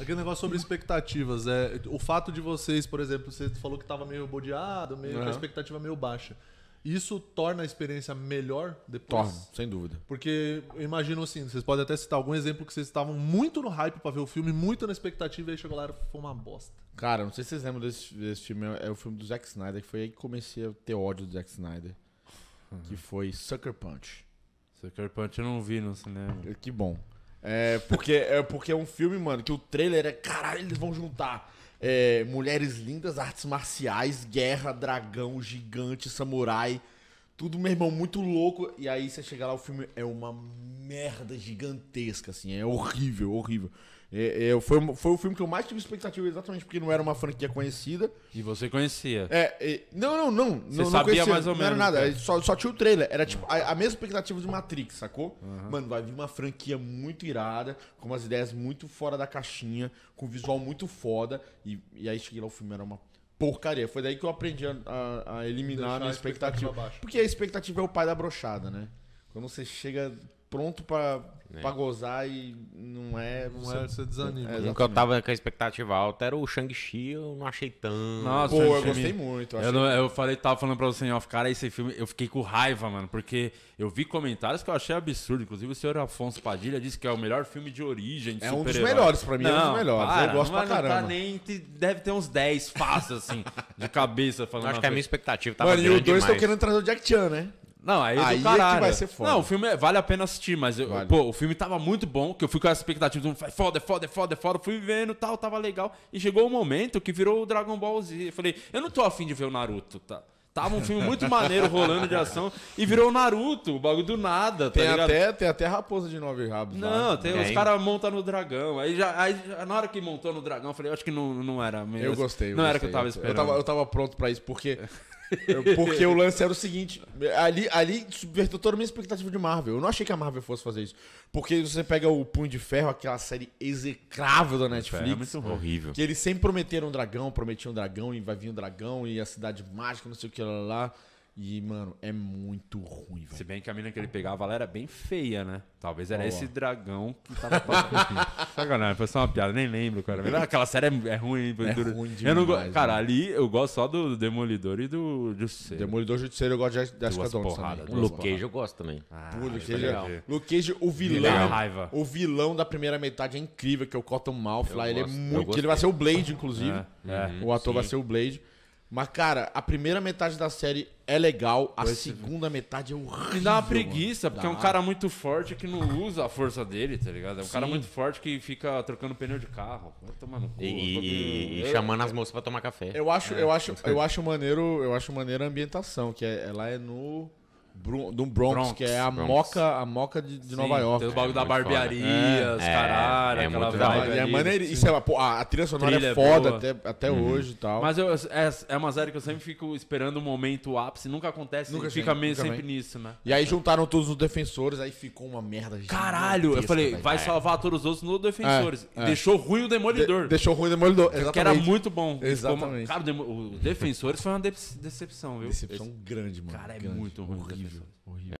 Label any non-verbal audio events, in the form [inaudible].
Aquele negócio sobre expectativas. É, o fato de vocês, por exemplo, você falou que estava meio bodeado, meio, a é. expectativa meio baixa. Isso torna a experiência melhor depois? Torna, sem dúvida. Porque eu imagino assim, vocês podem até citar algum exemplo que vocês estavam muito no hype para ver o filme, muito na expectativa, e aí chegou lá e foi uma bosta. Cara, não sei se vocês lembram desse, desse filme, é, é o filme do Zack Snyder, que foi aí que comecei a ter ódio do Zack Snyder, uhum. que foi Sucker Punch. Sucker Punch eu não vi no cinema. Que bom. É porque, é porque é um filme, mano, que o trailer é. Caralho, eles vão juntar. É, mulheres lindas, artes marciais, guerra, dragão, gigante, samurai. Tudo, meu irmão, muito louco. E aí você chega lá, o filme é uma merda gigantesca, assim. É horrível, horrível. É, é, foi, foi o filme que eu mais tive expectativa, exatamente porque não era uma franquia conhecida. E você conhecia? É, é não, não, não. Você não, sabia não conhecia, mais ou menos. Não era nada, né? é, só, só tinha o trailer. Era tipo a, a mesma expectativa de Matrix, sacou? Uhum. Mano, vai vir uma franquia muito irada, com umas ideias muito fora da caixinha, com um visual muito foda. E, e aí cheguei lá, o filme era uma porcaria. Foi daí que eu aprendi a, a, a eliminar Deixar a minha expectativa. expectativa porque a expectativa é o pai da brochada, né? Quando você chega pronto para é. Pra gozar e não é. Não você, é, você desanima. É, que eu tava com a expectativa alta. Era o Shang-Chi, eu não achei tão Nossa, Pô, eu gostei muito. Eu, eu, eu, falei, tava falando pra você em cara, esse filme, eu fiquei com raiva, mano, porque eu vi comentários que eu achei absurdo. Inclusive, o senhor Afonso Padilha disse que é o melhor filme de origem. De é um dos melhores, pra mim, não, é um dos melhores. Para, eu gosto pra caramba. Não tá nem, deve ter uns 10 fácil, assim, de cabeça falando. Eu acho que a minha expectativa tava Mano, e o 2 estão querendo trazer o Jack Chan, né? Não, aí, é aí é que vai ser foda. Não, o filme é, vale a pena assistir, mas eu, vale. pô, o filme tava muito bom, que eu fui com as expectativas, um, foda, é foda, é foda, é foda, fui vendo tal, tava legal. E chegou o um momento que virou o Dragon Ball Z. Eu falei, eu não tô afim de ver o Naruto, tá? Tava um filme muito maneiro rolando de ação e virou o Naruto, o bagulho do nada, tá tem tá ligado? Até, tem até raposa de nove rabos. Não, lá. tem, os caras montam no dragão. Aí, já, aí já, na hora que montou no dragão, eu falei, eu acho que não, não era mesmo. Eu gostei. Eu não gostei, era o que eu tava esperando. Eu tava, eu tava pronto pra isso, porque porque o lance era o seguinte: ali, ali subverteu toda a minha expectativa de Marvel. Eu não achei que a Marvel fosse fazer isso. Porque você pega o Punho de Ferro, aquela série execrável da é Netflix. É muito horrível. Que eles sempre prometeram um dragão, prometiam um dragão, e vai vir um dragão, e a cidade mágica, não sei o que lá. lá. E, mano, é muito ruim, velho. Se bem que a mina que ele pegava, ela era bem feia, né? Talvez era esse dragão que [laughs] tava Sacanagem, foi só uma piada, nem lembro, cara. Aquela série é, é ruim, é ruim demais, eu não go... Cara, ali eu gosto só do Demolidor e do Justiceiro. Demolidor e Justiceiro eu gosto de Jessica Jones porrada, também. O Luke Cage eu gosto também. Ah, Pô, Luke, Cage, é... é- Luke Cage, o vilão. Raiva. O vilão da primeira metade é incrível, que é o Cotton Mouth eu lá. Gosto, ele é muito. Ele vai ser o Blade, inclusive. É, é, o ator sim. vai ser o Blade. Mas, cara, a primeira metade da série é legal, a segunda metade é horrível. Me dá uma preguiça, mano. porque dá. é um cara muito forte que não usa a força dele, tá ligado? É um Sim. cara muito forte que fica trocando pneu de carro. Vai tomar no cu. E, e chamando as moças pra tomar café. Eu acho, é. eu acho, eu acho maneiro, eu acho maneiro a ambientação, que é, ela é no do Bronx, Bronx, que é a Bronx. moca, a moca de, de Nova York. Tem os bagulho é, da barbearia, os é, caralho, é aquela vibe. É maneiro, isso é, pô, a, a trilha sonora é trilha é foda até, até uhum. hoje e tal. Mas eu, é, é uma série que eu sempre fico esperando o um momento ápice, nunca acontece, nunca fica meio nunca sempre vem. nisso, né? E aí juntaram todos os defensores, aí ficou uma merda. Caralho, eu falei, vai é. salvar todos os outros no defensores. É, deixou ruim o Demolidor. De, deixou ruim o Demolidor, exatamente. Que era muito bom. Exatamente. cara, o Defensores foi uma decepção, viu? Decepção grande, mano. Cara, é muito ruim. horrível, horrível.